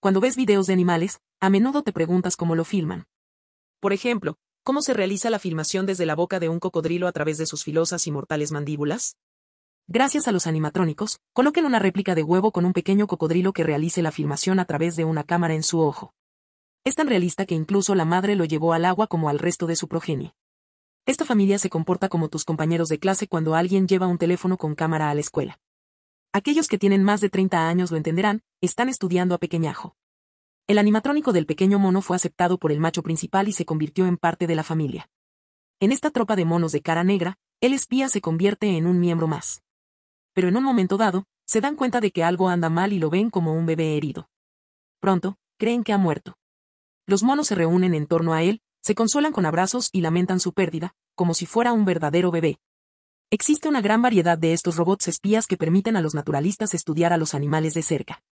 Cuando ves videos de animales, a menudo te preguntas cómo lo filman. Por ejemplo, ¿cómo se realiza la filmación desde la boca de un cocodrilo a través de sus filosas y mortales mandíbulas? Gracias a los animatrónicos, coloquen una réplica de huevo con un pequeño cocodrilo que realice la filmación a través de una cámara en su ojo. Es tan realista que incluso la madre lo llevó al agua como al resto de su progenie. Esta familia se comporta como tus compañeros de clase cuando alguien lleva un teléfono con cámara a la escuela. Aquellos que tienen más de 30 años lo entenderán, están estudiando a Pequeñajo. El animatrónico del pequeño mono fue aceptado por el macho principal y se convirtió en parte de la familia. En esta tropa de monos de cara negra, el espía se convierte en un miembro más. Pero en un momento dado, se dan cuenta de que algo anda mal y lo ven como un bebé herido. Pronto, creen que ha muerto. Los monos se reúnen en torno a él, se consolan con abrazos y lamentan su pérdida, como si fuera un verdadero bebé, Existe una gran variedad de estos robots espías que permiten a los naturalistas estudiar a los animales de cerca.